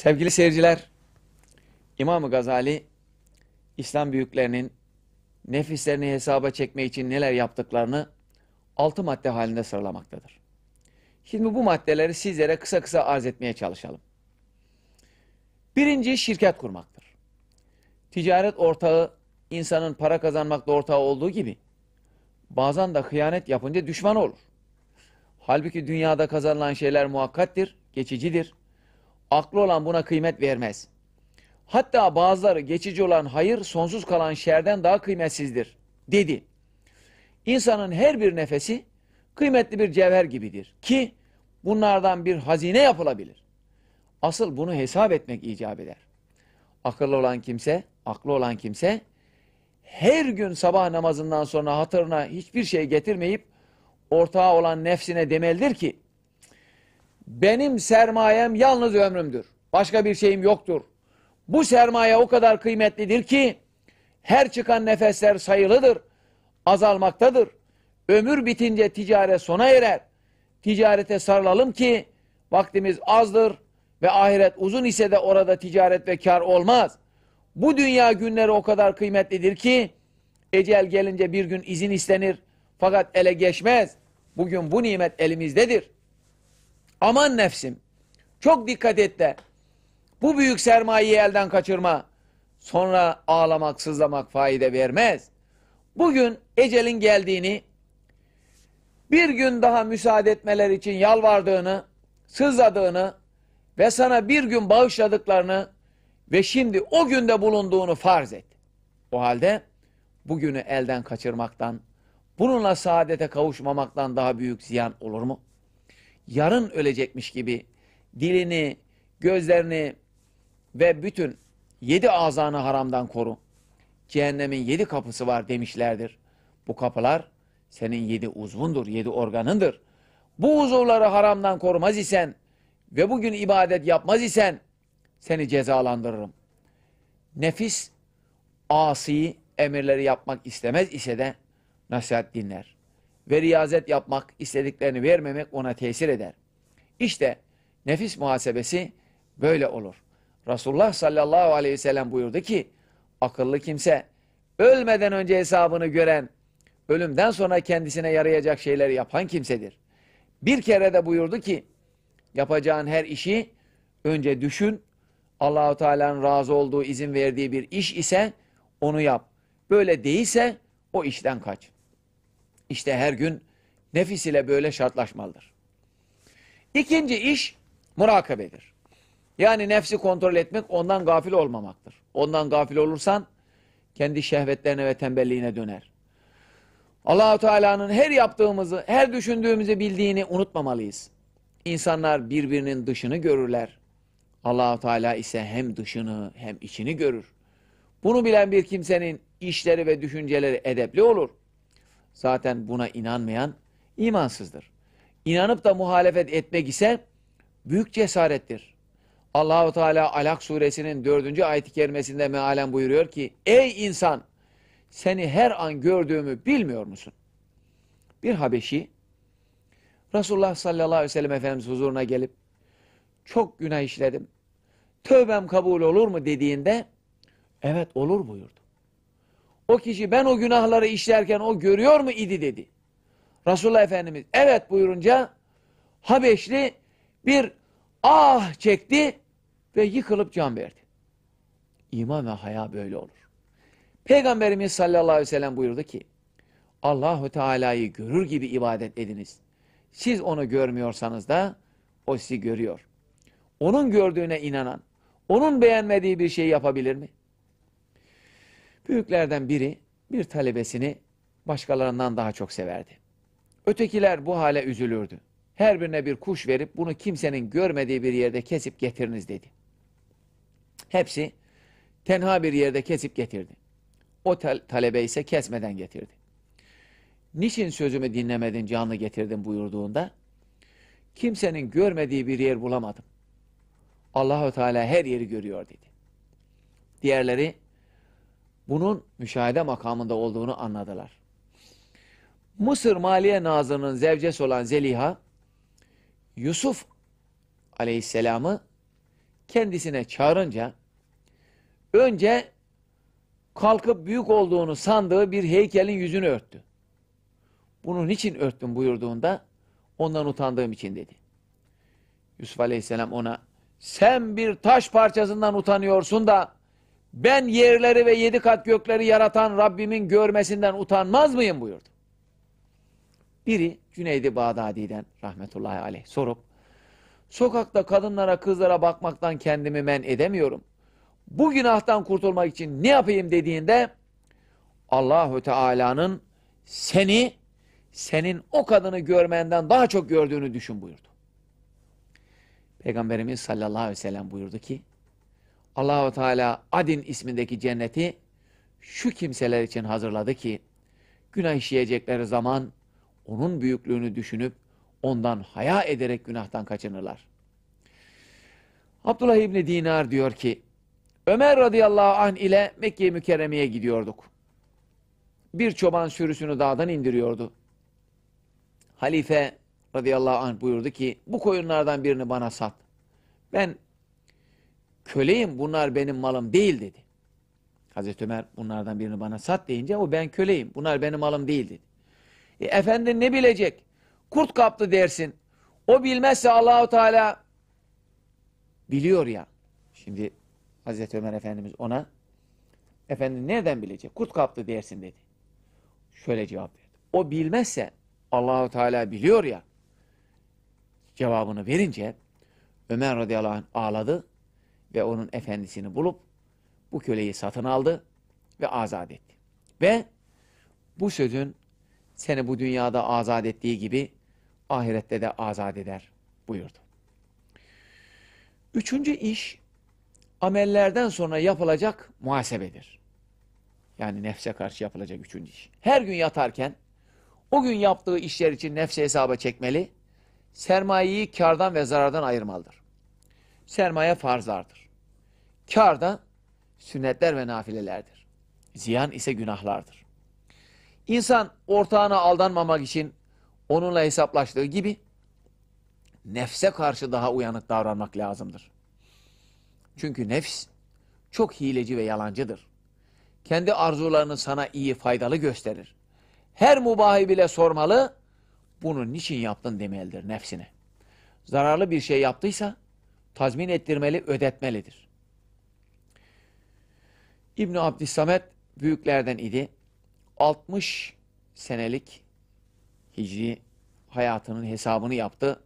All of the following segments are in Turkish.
Sevgili seyirciler, İmam-ı Gazali, İslam büyüklerinin nefislerini hesaba çekme için neler yaptıklarını altı madde halinde sıralamaktadır. Şimdi bu maddeleri sizlere kısa kısa arz etmeye çalışalım. Birinci şirket kurmaktır. Ticaret ortağı insanın para kazanmakta ortağı olduğu gibi bazen de hıyanet yapınca düşman olur. Halbuki dünyada kazanılan şeyler muhakkattir, geçicidir. Aklı olan buna kıymet vermez. Hatta bazıları geçici olan hayır sonsuz kalan şerden daha kıymetsizdir dedi. İnsanın her bir nefesi kıymetli bir cevher gibidir ki bunlardan bir hazine yapılabilir. Asıl bunu hesap etmek icap eder. Akıllı olan kimse, aklı olan kimse her gün sabah namazından sonra hatırına hiçbir şey getirmeyip ortağı olan nefsine demelidir ki benim sermayem yalnız ömrümdür. Başka bir şeyim yoktur. Bu sermaye o kadar kıymetlidir ki her çıkan nefesler sayılıdır, azalmaktadır. Ömür bitince ticaret sona erer. Ticarete sarılalım ki vaktimiz azdır ve ahiret uzun ise de orada ticaret ve kar olmaz. Bu dünya günleri o kadar kıymetlidir ki ecel gelince bir gün izin istenir fakat ele geçmez. Bugün bu nimet elimizdedir. Aman nefsim, çok dikkat et de bu büyük sermayeyi elden kaçırma. Sonra ağlamak, sızlamak faide vermez. Bugün ecelin geldiğini, bir gün daha müsaade etmeler için yalvardığını, sızladığını ve sana bir gün bağışladıklarını ve şimdi o günde bulunduğunu farz et. O halde bugünü elden kaçırmaktan, bununla saadete kavuşmamaktan daha büyük ziyan olur mu? yarın ölecekmiş gibi dilini, gözlerini ve bütün yedi azanı haramdan koru. Cehennemin yedi kapısı var demişlerdir. Bu kapılar senin yedi uzvundur, yedi organındır. Bu uzuvları haramdan korumaz isen ve bugün ibadet yapmaz isen seni cezalandırırım. Nefis asi emirleri yapmak istemez ise de nasihat dinler ve riyazet yapmak, istediklerini vermemek ona tesir eder. İşte nefis muhasebesi böyle olur. Resulullah sallallahu aleyhi ve sellem buyurdu ki, akıllı kimse ölmeden önce hesabını gören, ölümden sonra kendisine yarayacak şeyleri yapan kimsedir. Bir kere de buyurdu ki, yapacağın her işi önce düşün, Allahu Teala'nın razı olduğu, izin verdiği bir iş ise onu yap. Böyle değilse o işten kaç.'' İşte her gün nefis ile böyle şartlaşmalıdır. İkinci iş murakabedir. Yani nefsi kontrol etmek ondan gafil olmamaktır. Ondan gafil olursan kendi şehvetlerine ve tembelliğine döner. Allahu Teala'nın her yaptığımızı, her düşündüğümüzü bildiğini unutmamalıyız. İnsanlar birbirinin dışını görürler. Allahu Teala ise hem dışını hem içini görür. Bunu bilen bir kimsenin işleri ve düşünceleri edepli olur zaten buna inanmayan imansızdır. İnanıp da muhalefet etmek ise büyük cesarettir. Allahu Teala Alak suresinin dördüncü ayet-i kerimesinde mealen buyuruyor ki Ey insan seni her an gördüğümü bilmiyor musun? Bir Habeşi Resulullah sallallahu aleyhi ve sellem Efendimiz huzuruna gelip çok günah işledim. Tövbem kabul olur mu dediğinde evet olur buyurdu. O kişi ben o günahları işlerken o görüyor mu idi dedi. Resulullah Efendimiz evet buyurunca Habeşli bir ah çekti ve yıkılıp can verdi. İman ve haya böyle olur. Peygamberimiz sallallahu aleyhi ve sellem buyurdu ki Allahu Teala'yı görür gibi ibadet ediniz. Siz onu görmüyorsanız da o sizi görüyor. Onun gördüğüne inanan, onun beğenmediği bir şey yapabilir mi? Büyüklerden biri bir talebesini başkalarından daha çok severdi. Ötekiler bu hale üzülürdü. Her birine bir kuş verip bunu kimsenin görmediği bir yerde kesip getiriniz dedi. Hepsi tenha bir yerde kesip getirdi. O talebe ise kesmeden getirdi. Niçin sözümü dinlemedin canlı getirdin buyurduğunda kimsenin görmediği bir yer bulamadım. Allahu Teala her yeri görüyor dedi. Diğerleri bunun müşahede makamında olduğunu anladılar. Mısır Maliye Nazırı'nın zevcesi olan Zeliha, Yusuf aleyhisselamı kendisine çağırınca, önce kalkıp büyük olduğunu sandığı bir heykelin yüzünü örttü. Bunun için örttüm buyurduğunda, ondan utandığım için dedi. Yusuf aleyhisselam ona, sen bir taş parçasından utanıyorsun da, ben yerleri ve yedi kat gökleri yaratan Rabbimin görmesinden utanmaz mıyım buyurdu. Biri Cüneydi Bağdadi'den rahmetullahi aleyh sorup sokakta kadınlara kızlara bakmaktan kendimi men edemiyorum. Bu günahtan kurtulmak için ne yapayım dediğinde Allahü Teala'nın seni senin o kadını görmenden daha çok gördüğünü düşün buyurdu. Peygamberimiz sallallahu aleyhi ve sellem buyurdu ki Allahu Teala Adin ismindeki cenneti şu kimseler için hazırladı ki günah işleyecekleri zaman onun büyüklüğünü düşünüp ondan haya ederek günahtan kaçınırlar. Abdullah İbni Dinar diyor ki Ömer radıyallahu anh ile Mekke-i Mükerreme'ye gidiyorduk. Bir çoban sürüsünü dağdan indiriyordu. Halife radıyallahu anh buyurdu ki bu koyunlardan birini bana sat. Ben köleyim bunlar benim malım değil dedi. Hazreti Ömer bunlardan birini bana sat deyince o ben köleyim bunlar benim malım değil dedi. E, efendin ne bilecek? Kurt kaptı dersin. O bilmezse Allahu Teala biliyor ya. Şimdi Hazreti Ömer Efendimiz ona efendim nereden bilecek? Kurt kaptı dersin dedi. Şöyle cevap verdi. O bilmezse Allahu Teala biliyor ya. Cevabını verince Ömer radıyallahu anh ağladı ve onun efendisini bulup bu köleyi satın aldı ve azat etti. Ve bu sözün seni bu dünyada azat ettiği gibi ahirette de azat eder buyurdu. Üçüncü iş amellerden sonra yapılacak muhasebedir. Yani nefse karşı yapılacak üçüncü iş. Her gün yatarken o gün yaptığı işler için nefse hesaba çekmeli, sermayeyi kardan ve zarardan ayırmalıdır sermaye farzlardır. Kar da sünnetler ve nafilelerdir. Ziyan ise günahlardır. İnsan ortağına aldanmamak için onunla hesaplaştığı gibi nefse karşı daha uyanık davranmak lazımdır. Çünkü nefs çok hileci ve yalancıdır. Kendi arzularını sana iyi faydalı gösterir. Her mubahi bile sormalı, bunu niçin yaptın demelidir nefsine. Zararlı bir şey yaptıysa tazmin ettirmeli, ödetmelidir. İbn Abdüssamet büyüklerden idi. 60 senelik hicri hayatının hesabını yaptı.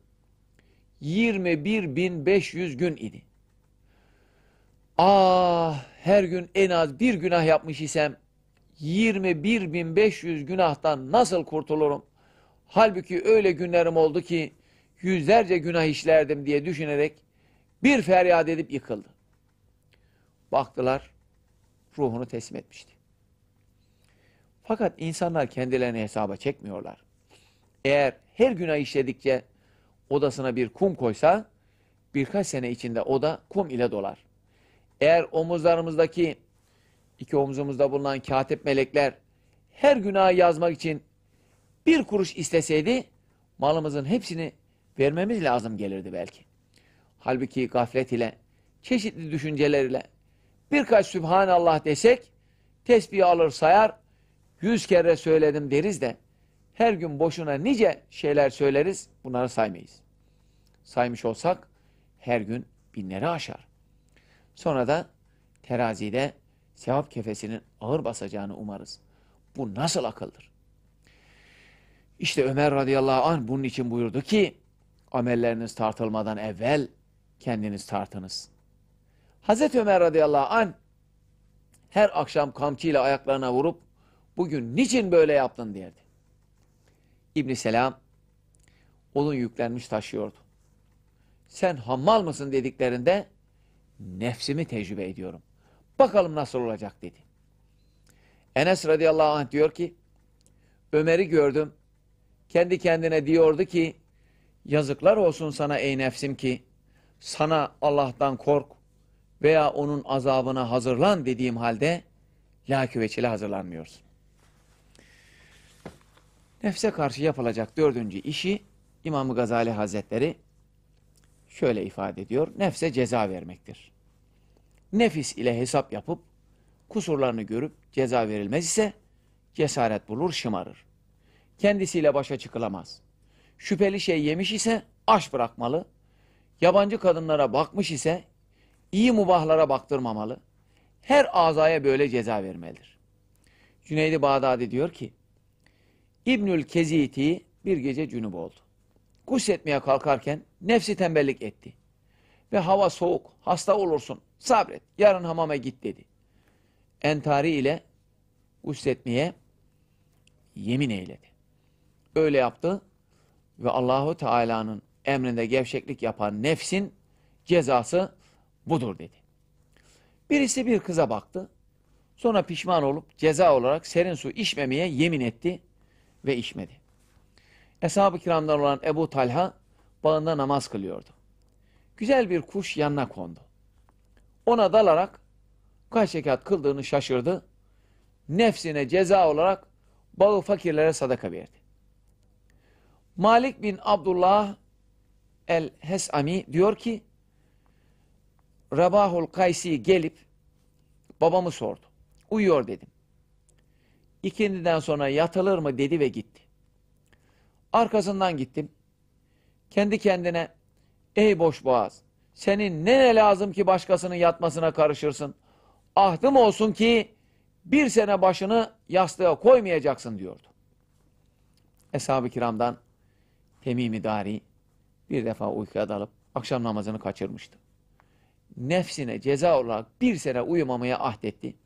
21.500 gün idi. Ah her gün en az bir günah yapmış isem 21.500 günahtan nasıl kurtulurum? Halbuki öyle günlerim oldu ki yüzlerce günah işlerdim diye düşünerek bir feryat edip yıkıldı. Baktılar, ruhunu teslim etmişti. Fakat insanlar kendilerini hesaba çekmiyorlar. Eğer her günah işledikçe odasına bir kum koysa, birkaç sene içinde oda kum ile dolar. Eğer omuzlarımızdaki, iki omuzumuzda bulunan katip melekler, her günahı yazmak için bir kuruş isteseydi, malımızın hepsini vermemiz lazım gelirdi belki. Halbuki gaflet ile, çeşitli düşünceler ile birkaç Sübhanallah desek, tesbih alır sayar, yüz kere söyledim deriz de her gün boşuna nice şeyler söyleriz, bunları saymayız. Saymış olsak her gün binleri aşar. Sonra da terazide sevap kefesinin ağır basacağını umarız. Bu nasıl akıldır? İşte Ömer radıyallahu anh bunun için buyurdu ki amelleriniz tartılmadan evvel kendiniz tartınız. Hazreti Ömer radıyallahu an her akşam kamçıyla ayaklarına vurup bugün niçin böyle yaptın derdi. İbn Selam onun yüklenmiş taşıyordu. Sen hammal mısın dediklerinde nefsimi tecrübe ediyorum. Bakalım nasıl olacak dedi. Enes radıyallahu anh diyor ki Ömer'i gördüm. Kendi kendine diyordu ki yazıklar olsun sana ey nefsim ki sana Allah'tan kork veya onun azabına hazırlan dediğim halde laküveçile hazırlanmıyorsun. Nefse karşı yapılacak dördüncü işi İmam Gazali Hazretleri şöyle ifade ediyor. Nefse ceza vermektir. Nefis ile hesap yapıp kusurlarını görüp ceza verilmez ise cesaret bulur şımarır. Kendisiyle başa çıkılamaz. Şüpheli şey yemiş ise aş bırakmalı, yabancı kadınlara bakmış ise iyi mubahlara baktırmamalı. Her azaya böyle ceza vermelidir. Cüneydi Bağdadi diyor ki İbnül Keziti bir gece cünüp oldu. Gusletmeye kalkarken nefsi tembellik etti. Ve hava soğuk, hasta olursun, sabret, yarın hamama git dedi. Entari ile gusletmeye yemin eyledi. Öyle yaptı ve Allahu Teala'nın emrinde gevşeklik yapan nefsin cezası budur dedi. Birisi bir kıza baktı. Sonra pişman olup ceza olarak serin su içmemeye yemin etti ve içmedi. Eshab-ı kiramdan olan Ebu Talha bağında namaz kılıyordu. Güzel bir kuş yanına kondu. Ona dalarak kaç rekat kıldığını şaşırdı. Nefsine ceza olarak bağı fakirlere sadaka verdi. Malik bin Abdullah el-Hesami diyor ki Rabahul Kaysi gelip babamı sordu. Uyuyor dedim. İkindiden sonra yatılır mı dedi ve gitti. Arkasından gittim. Kendi kendine ey boş boğaz senin ne lazım ki başkasının yatmasına karışırsın. Ahdım olsun ki bir sene başını yastığa koymayacaksın diyordu. Eshab-ı kiramdan Temim-i Dari bir defa uykuya dalıp akşam namazını kaçırmıştı. Nefsine ceza olarak bir sene uyumamaya ahdetti.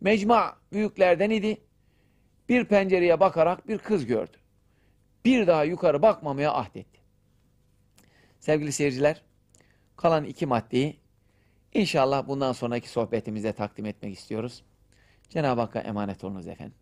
Mecma büyüklerden idi. Bir pencereye bakarak bir kız gördü. Bir daha yukarı bakmamaya ahdetti. Sevgili seyirciler, kalan iki maddeyi inşallah bundan sonraki sohbetimize takdim etmek istiyoruz. Cenab-ı Hakk'a emanet olunuz efendim.